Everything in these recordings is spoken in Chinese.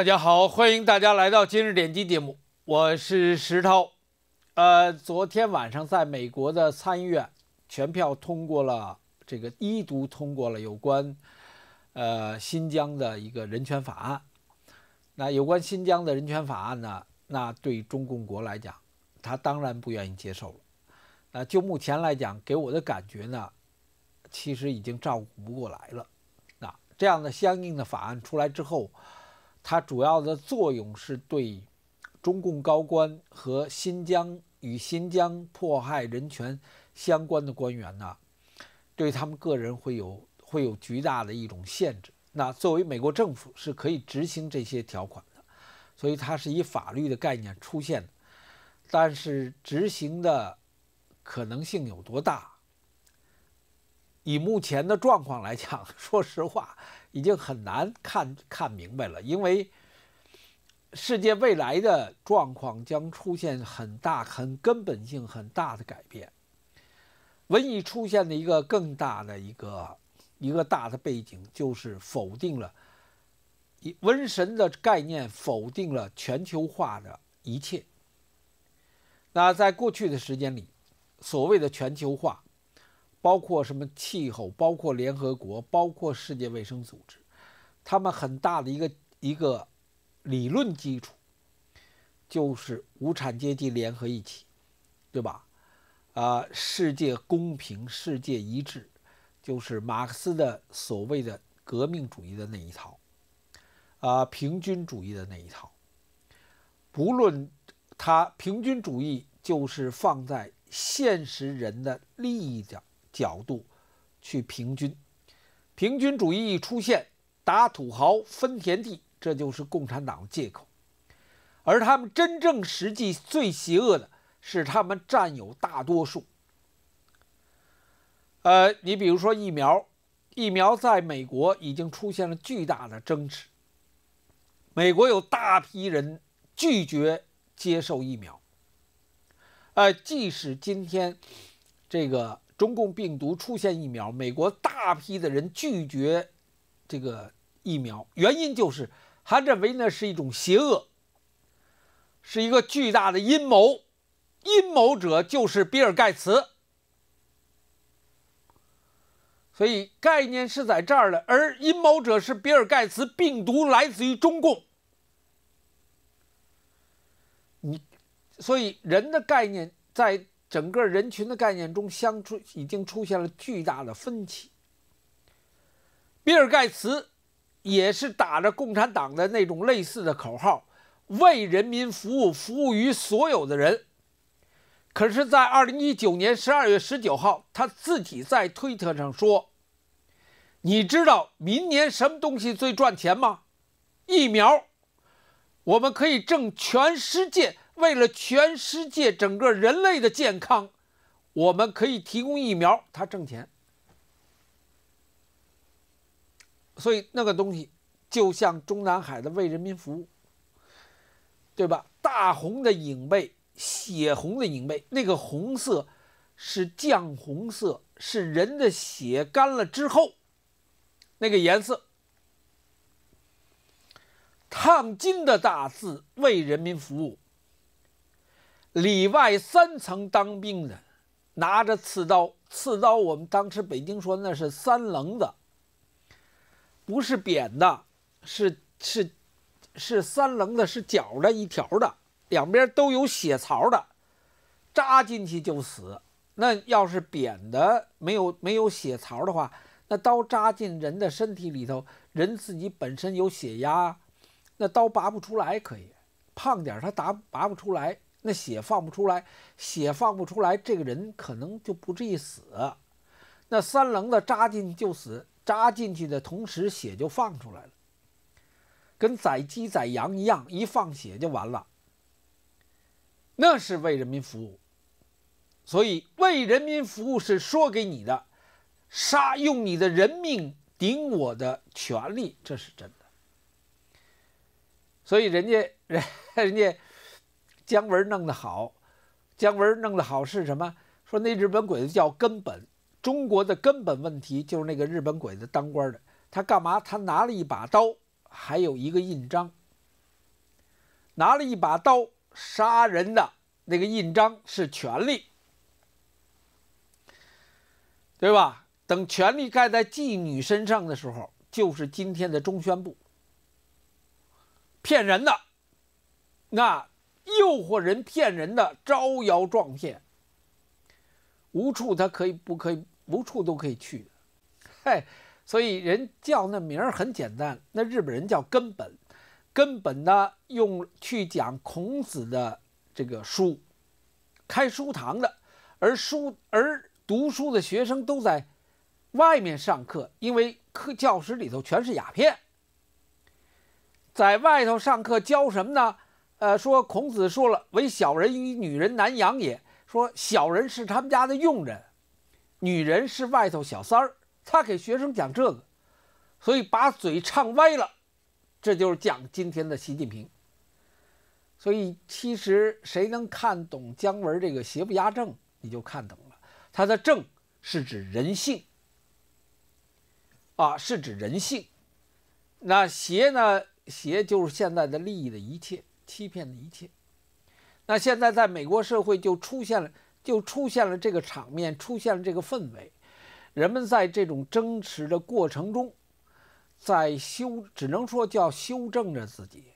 大家好，欢迎大家来到今日点击节目，我是石涛。呃，昨天晚上在美国的参议院全票通过了这个一读通过了有关呃新疆的一个人权法案。那有关新疆的人权法案呢？那对中共国来讲，他当然不愿意接受了。那就目前来讲，给我的感觉呢，其实已经照顾不过来了。那这样的相应的法案出来之后。它主要的作用是对中共高官和新疆与新疆迫害人权相关的官员呐，对他们个人会有会有巨大的一种限制。那作为美国政府是可以执行这些条款的，所以它是以法律的概念出现的，但是执行的可能性有多大？以目前的状况来讲，说实话，已经很难看看明白了。因为世界未来的状况将出现很大、很根本性、很大的改变。瘟疫出现的一个更大的一个一个大的背景，就是否定了瘟神的概念，否定了全球化的一切。那在过去的时间里，所谓的全球化。包括什么气候，包括联合国，包括世界卫生组织，他们很大的一个一个理论基础，就是无产阶级联合一起，对吧？啊，世界公平，世界一致，就是马克思的所谓的革命主义的那一套，啊，平均主义的那一套。不论他平均主义，就是放在现实人的利益上。角度去平均，平均主义一出现，打土豪分田地，这就是共产党的借口。而他们真正实际最邪恶的是他们占有大多数。呃，你比如说疫苗，疫苗在美国已经出现了巨大的争执。美国有大批人拒绝接受疫苗。呃，即使今天这个。中共病毒出现疫苗，美国大批的人拒绝这个疫苗，原因就是他认为那是一种邪恶，是一个巨大的阴谋，阴谋者就是比尔盖茨。所以概念是在这儿了，而阴谋者是比尔盖茨，病毒来自于中共。你，所以人的概念在。整个人群的概念中相出已经出现了巨大的分歧。比尔盖茨也是打着共产党的那种类似的口号，为人民服务，服务于所有的人。可是，在二零一九年十二月十九号，他自己在推特上说：“你知道明年什么东西最赚钱吗？疫苗。我们可以挣全世界。”为了全世界整个人类的健康，我们可以提供疫苗，他挣钱。所以那个东西就像中南海的“为人民服务”，对吧？大红的影背，血红的影背，那个红色是绛红色，是人的血干了之后那个颜色。烫金的大字“为人民服务”。里外三层当兵的拿着刺刀，刺刀我们当时北京说那是三棱的，不是扁的，是是是三棱的，是角的一条的，两边都有血槽的，扎进去就死。那要是扁的没有没有血槽的话，那刀扎进人的身体里头，人自己本身有血压，那刀拔不出来。可以胖点，他拔拔不出来。那血放不出来，血放不出来，这个人可能就不至于死。那三棱子扎进去就死，扎进去的同时血就放出来了，跟宰鸡宰羊一样，一放血就完了。那是为人民服务，所以为人民服务是说给你的，杀用你的人命顶我的权利，这是真的。所以人家人人家。姜文弄得好，姜文弄得好是什么？说那日本鬼子叫根本，中国的根本问题就是那个日本鬼子当官的，他干嘛？他拿了一把刀，还有一个印章，拿了一把刀杀人的那个印章是权力，对吧？等权力盖在妓女身上的时候，就是今天的中宣部，骗人的，那。诱惑人、骗人的、招摇撞骗，无处他可以不可以？无处都可以去的，所以人叫那名儿很简单。那日本人叫“根本”，根本呢，用去讲孔子的这个书，开书堂的，而书而读书的学生都在外面上课，因为课教室里头全是鸦片，在外头上课教什么呢？呃，说孔子说了，唯小人与女人难养也。说小人是他们家的佣人，女人是外头小三儿。他给学生讲这个，所以把嘴唱歪了。这就是讲今天的习近平。所以其实谁能看懂姜文这个邪不压正，你就看懂了。他的正是指人性，啊，是指人性。那邪呢？邪就是现在的利益的一切。欺骗的一切，那现在在美国社会就出现了，就出现了这个场面，出现了这个氛围。人们在这种争执的过程中，在修，只能说叫修正着自己。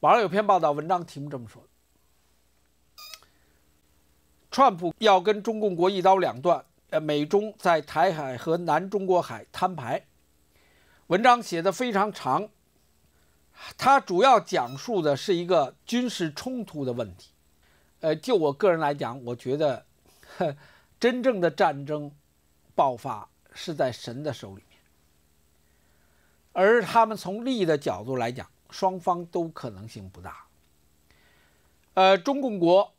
网上有篇报道，文章题目这么说：，川普要跟中共国一刀两断，呃，美中在台海和南中国海摊牌。文章写的非常长，它主要讲述的是一个军事冲突的问题。呃，就我个人来讲，我觉得真正的战争爆发是在神的手里面，而他们从利益的角度来讲，双方都可能性不大。呃，中共国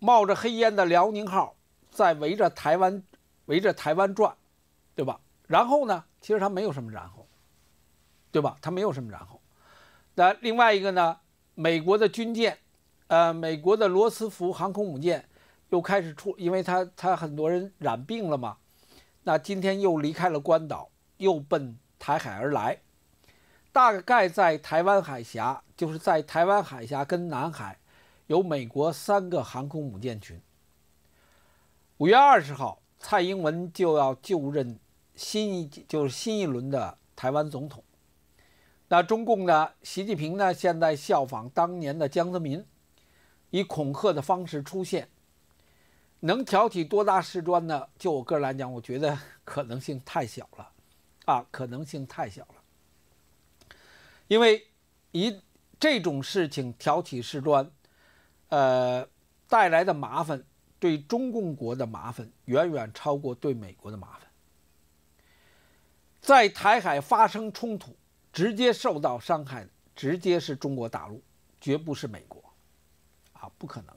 冒着黑烟的辽宁号在围着台湾围着台湾转，对吧？然后呢？其实他没有什么然后，对吧？他没有什么然后。那另外一个呢？美国的军舰，呃，美国的罗斯福航空母舰又开始出，因为他他很多人染病了嘛。那今天又离开了关岛，又奔台海而来。大概在台湾海峡，就是在台湾海峡跟南海有美国三个航空母舰群。五月二十号，蔡英文就要就任。新一就是新一轮的台湾总统，那中共呢，习近平呢？现在效仿当年的江泽民，以恐吓的方式出现，能挑起多大事端呢？就我个人来讲，我觉得可能性太小了，啊，可能性太小了，因为一这种事情挑起事端，呃，带来的麻烦对中共国的麻烦远远超过对美国的麻烦。在台海发生冲突，直接受到伤害的直接是中国大陆，绝不是美国，啊，不可能。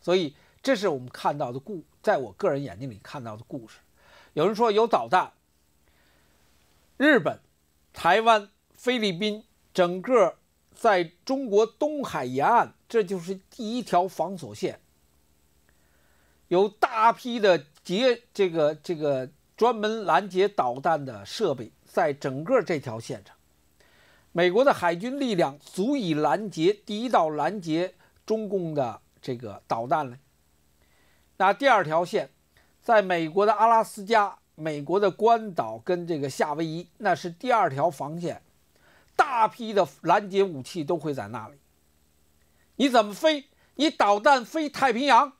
所以，这是我们看到的故，在我个人眼睛里看到的故事。有人说有导弹，日本、台湾、菲律宾，整个在中国东海沿岸，这就是第一条封锁线，有大批的截这个这个专门拦截导弹的设备。在整个这条线上，美国的海军力量足以拦截第一道拦截中共的这个导弹了。那第二条线，在美国的阿拉斯加、美国的关岛跟这个夏威夷，那是第二条防线，大批的拦截武器都会在那里。你怎么飞？你导弹飞太平洋？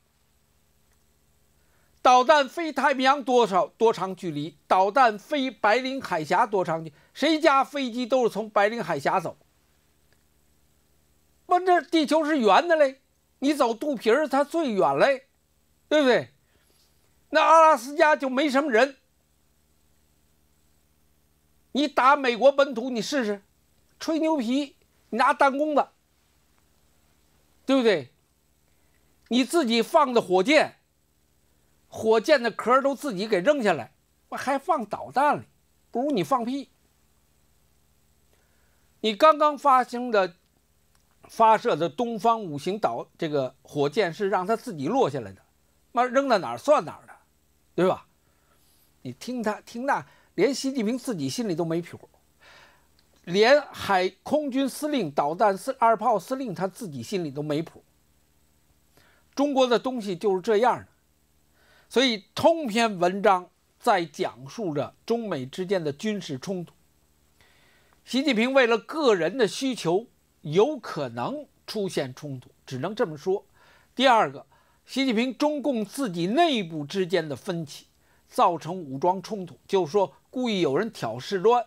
导弹飞太平洋多少多长距离？导弹飞白令海峡多长？距？谁家飞机都是从白令海峡走？我这地球是圆的嘞，你走肚皮儿它最远嘞，对不对？那阿拉斯加就没什么人。你打美国本土你试试，吹牛皮，你拿弹弓子，对不对？你自己放的火箭。火箭的壳都自己给扔下来，我还放导弹里，不如你放屁！你刚刚发生的、发射的东方五型导这个火箭是让它自己落下来的，妈扔到哪儿算哪儿对吧？你听他听那，连习近平自己心里都没谱连海空军司令、导弹司二炮司令他自己心里都没谱中国的东西就是这样的。所以，通篇文章在讲述着中美之间的军事冲突。习近平为了个人的需求，有可能出现冲突，只能这么说。第二个，习近平、中共自己内部之间的分歧，造成武装冲突，就是说故意有人挑事端，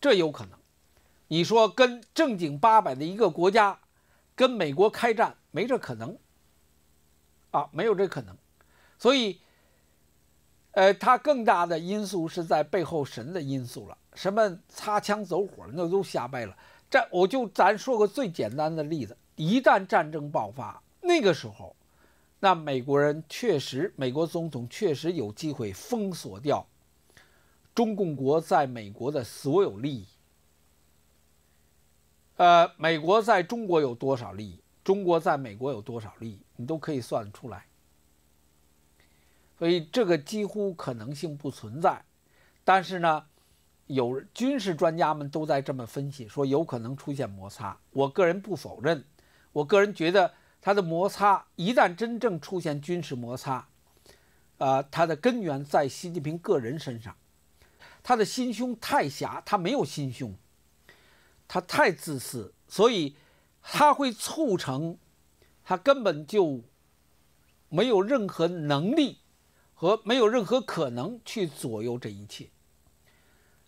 这有可能。你说跟正经八百的一个国家，跟美国开战，没这可能。啊，没有这可能。所以，呃，它更大的因素是在背后神的因素了。什么擦枪走火，那都瞎掰了。战我就咱说个最简单的例子：一旦战争爆发，那个时候，那美国人确实，美国总统确实有机会封锁掉中共国在美国的所有利益。呃，美国在中国有多少利益？中国在美国有多少利益？你都可以算得出来。所以这个几乎可能性不存在，但是呢，有军事专家们都在这么分析，说有可能出现摩擦。我个人不否认，我个人觉得他的摩擦一旦真正出现军事摩擦，啊，他的根源在习近平个人身上，他的心胸太狭，他没有心胸，他太自私，所以他会促成他根本就没有任何能力。和没有任何可能去左右这一切，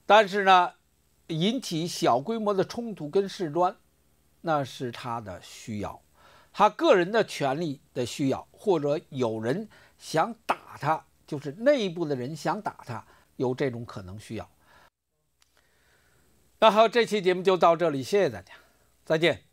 但是呢，引起小规模的冲突跟事端，那是他的需要，他个人的权利的需要，或者有人想打他，就是内部的人想打他，有这种可能需要。那好，这期节目就到这里，谢谢大家，再见。